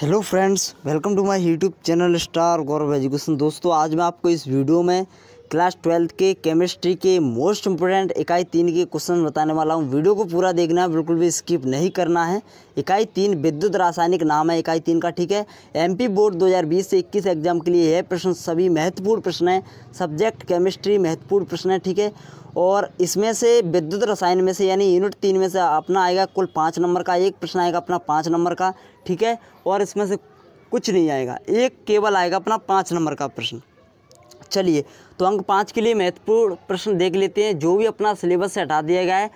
hello friends welcome to my YouTube channel star Gaurav education दोस्तों आज मैं आपको इस वीडियो में क्लास ट्वेल्थ के केमिस्ट्री के मोस्ट इंपोर्टेंट इकाई तीन के क्वेश्चन बताने वाला हूँ वीडियो को पूरा देखना है बिल्कुल भी स्किप नहीं करना है इकाई तीन विद्युत रासायनिक नाम है इकाई तीन का ठीक है एमपी बोर्ड 2020 से 21 एग्जाम के लिए यह प्रश्न सभी महत्वपूर्ण प्रश्न है सब्जेक्ट केमिस्ट्री महत्वपूर्ण प्रश्न है ठीक है और इसमें से विद्युत रसायन में से यानी यूनिट तीन में से अपना आएगा कुल पाँच नंबर का एक प्रश्न आएगा अपना पाँच नंबर का ठीक है और इसमें से कुछ नहीं आएगा एक केवल आएगा अपना पाँच नंबर का प्रश्न चलिए तो अंक पाँच के लिए महत्वपूर्ण प्रश्न देख लेते हैं जो भी अपना सिलेबस से हटा दिया गया है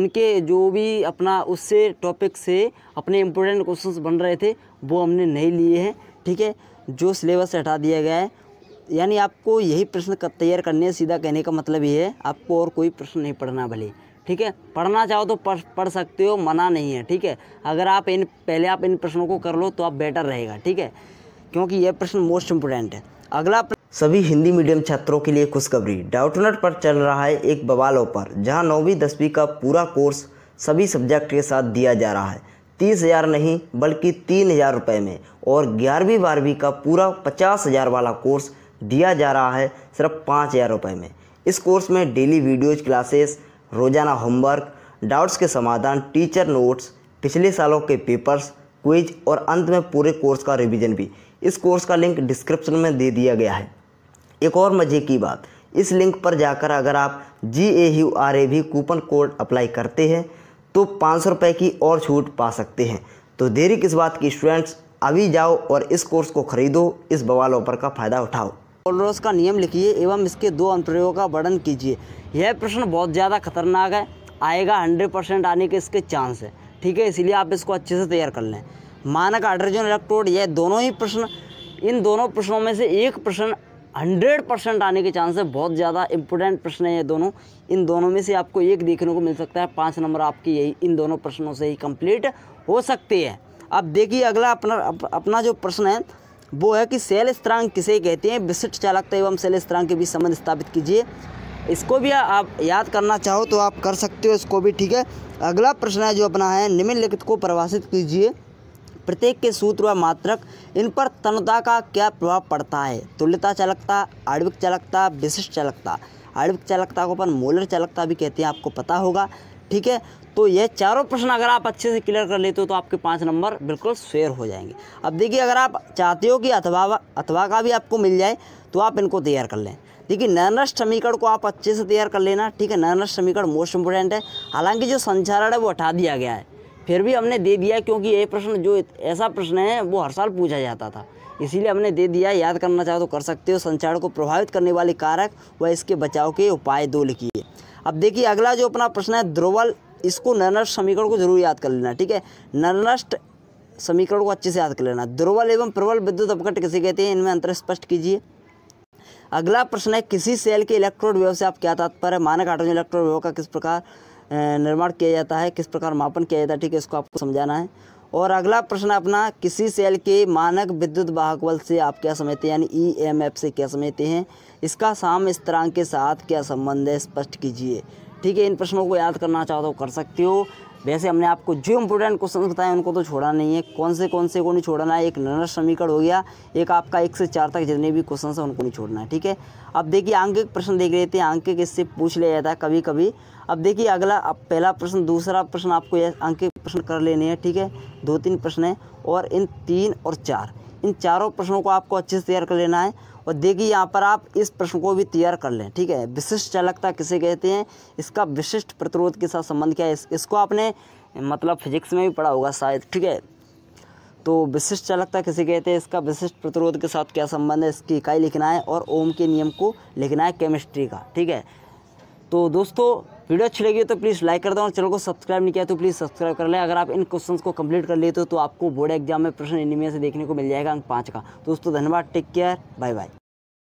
उनके जो भी अपना उससे टॉपिक से अपने इम्पोर्टेंट क्वेश्चंस बन रहे थे वो हमने नहीं लिए हैं ठीक है जो सिलेबस से हटा दिया गया है यानी आपको यही प्रश्न तैयार करने सीधा कहने का मतलब ये है आपको और कोई प्रश्न नहीं पढ़ना भले ठीक है पढ़ना चाहो तो पढ़ पढ़ सकते हो मना नहीं है ठीक है अगर आप इन पहले आप इन प्रश्नों को कर लो तो आप बेटर रहेगा ठीक है क्योंकि यह प्रश्न मोस्ट इम्पोर्टेंट है अगला सभी हिंदी मीडियम छात्रों के लिए खुशखबरी डाउटनेट पर चल रहा है एक बवाल ऑफर जहां नौवीं दसवीं का पूरा कोर्स सभी सब्जेक्ट के साथ दिया जा रहा है तीस हज़ार नहीं बल्कि तीन हज़ार रुपये में और ग्यारहवीं बारहवीं का पूरा पचास हज़ार वाला कोर्स दिया जा रहा है सिर्फ पाँच हज़ार रुपये में इस कोर्स में डेली वीडियोज क्लासेस रोज़ाना होमवर्क डाउट्स के समाधान टीचर नोट्स पिछले सालों के पेपर्स क्विज और अंत में पूरे कोर्स का रिवीजन भी इस कोर्स का लिंक डिस्क्रिप्शन में दे दिया गया है एक और मज़े की बात इस लिंक पर जाकर अगर आप जी ए यू आर ए भी कूपन कोड अप्लाई करते हैं तो पाँच सौ रुपये की और छूट पा सकते हैं तो देरी किस बात की स्टूडेंट्स अभी जाओ और इस कोर्स को ख़रीदो इस बवाल ऑफर का फ़ायदा उठाओ कोलरोस का नियम लिखिए एवं इसके दो अनुप्रयोगों का वर्णन कीजिए यह प्रश्न बहुत ज़्यादा खतरनाक है आएगा हंड्रेड परसेंट आने के इसके चांस है ठीक है इसलिए आप इसको अच्छे से तैयार कर लें मानक हाइड्रोजन इलेक्ट्रोड यह दोनों ही प्रश्न इन दोनों प्रश्नों में से एक प्रश्न हंड्रेड परसेंट आने के चांस है बहुत ज़्यादा इंपॉर्टेंट प्रश्न है ये दोनों इन दोनों में से आपको एक देखने को मिल सकता है पाँच नंबर आपकी यही इन दोनों प्रश्नों से ही कम्प्लीट हो सकती है अब देखिए अगला अपना अपना जो प्रश्न है वो है कि सेल स्त्रांग किसे कहते हैं विशिष्ट चालकता एवं सेल स्त्रांग के बीच संबंध स्थापित कीजिए इसको भी आप याद करना चाहो तो आप कर सकते हो इसको भी ठीक है अगला प्रश्न है जो अपना है निम्नलिखित को परिभाषित कीजिए प्रत्येक के सूत्र व मात्रक इन पर तनुता का क्या प्रभाव पड़ता है तुल्यता चालकता आणविक चालकता विशिष्ट चालकता आणविक चालकता को अपन मोलर चालकता भी कहते हैं आपको पता होगा ठीक है तो ये चारों प्रश्न अगर आप अच्छे से क्लियर कर लेते हो तो आपके पाँच नंबर बिल्कुल शेयर हो जाएंगे अब देखिए अगर आप चाहते हो कि अथवा अथवा का भी आपको मिल जाए तो आप इनको तैयार कर लें देखिए नैनरस समीकरण को आप अच्छे से तैयार कर लेना ठीक है नैनरस समीकरण मोस्ट इंपोर्टेंट है हालांकि जो संचारण है वो हटा दिया गया है फिर भी हमने दे दिया क्योंकि ये प्रश्न जो ऐसा प्रश्न है वो हर साल पूछा जाता था इसीलिए हमने दे दिया याद करना चाहो तो कर सकते हो संचार को प्रभावित करने वाले कारक व इसके बचाव के उपाय दो लिखिए अब देखिए अगला जो अपना प्रश्न है ध्रुवल इसको नरनष्ट समीकरण को जरूर याद कर लेना ठीक है नरनष्ट समीकरण को अच्छे से याद कर लेना ध्रुवल एवं प्रबल विद्युत अपघट किसे कहते हैं इनमें अंतर स्पष्ट कीजिए अगला प्रश्न है किसी सेल के इलेक्ट्रोड व्यव से आप क्या तात्पर्य मानक आटोजन इलेक्ट्रोड व्यव का किस प्रकार निर्माण किया जाता है किस प्रकार मापन किया जाता है ठीक है इसको आपको समझाना है और अगला प्रश्न अपना किसी सेल के मानक विद्युत वाहक बल से आप क्या समझते हैं यानी ई एम एफ से क्या समझते हैं इसका साम स्तरांक के साथ क्या संबंध है स्पष्ट कीजिए ठीक है इन प्रश्नों को याद करना चाहो तो कर सकते हो वैसे हमने आपको जो इंपॉर्टेंट क्वेश्चन बताए उनको तो छोड़ा नहीं है कौन से कौन से को नहीं छोड़ना है एक नर समीकरण हो गया एक आपका एक से चार तक जितने भी क्वेश्चन है उनको नहीं छोड़ना है ठीक है अब देखिए आंकिक प्रश्न देख लेते हैं आंकिक इससे पूछ लिया जाता है कभी कभी अब देखिए अगला अब पहला प्रश्न दूसरा प्रश्न आपको अंकित प्रश्न कर लेने हैं ठीक है दो तीन प्रश्न हैं और इन तीन और चार इन चारों प्रश्नों को आपको अच्छे से तैयार कर लेना है और देखिए यहाँ पर आप इस प्रश्न को भी तैयार कर लें ठीक है विशिष्ट चालकता किसे कहते हैं इसका विशिष्ट प्रतिरोध के साथ संबंध क्या है इस, इसको आपने मतलब फिजिक्स में भी पढ़ा होगा शायद ठीक है तो विशिष्ट चालकता किसे कहते हैं इसका विशिष्ट प्रतिरोध के साथ क्या संबंध है इसकी इकाई लिखना है और ओम के नियम को लिखना है केमिस्ट्री का ठीक है तो दोस्तों वीडियो अच्छी लगी तो प्लीज़ लाइक कर दो और चैनल को सब्सक्राइब नहीं किया तो प्लीज़ सब्सक्राइब कर ले अगर आप इन क्वेश्चन को कंप्लीट कर लेते हो तो आपको बोर्ड एग्जाम में प्रश्न इनमें से देखने को मिल जाएगा अंक पाँच का दोस्तों धन्यवाद टेक केयर बाय बाय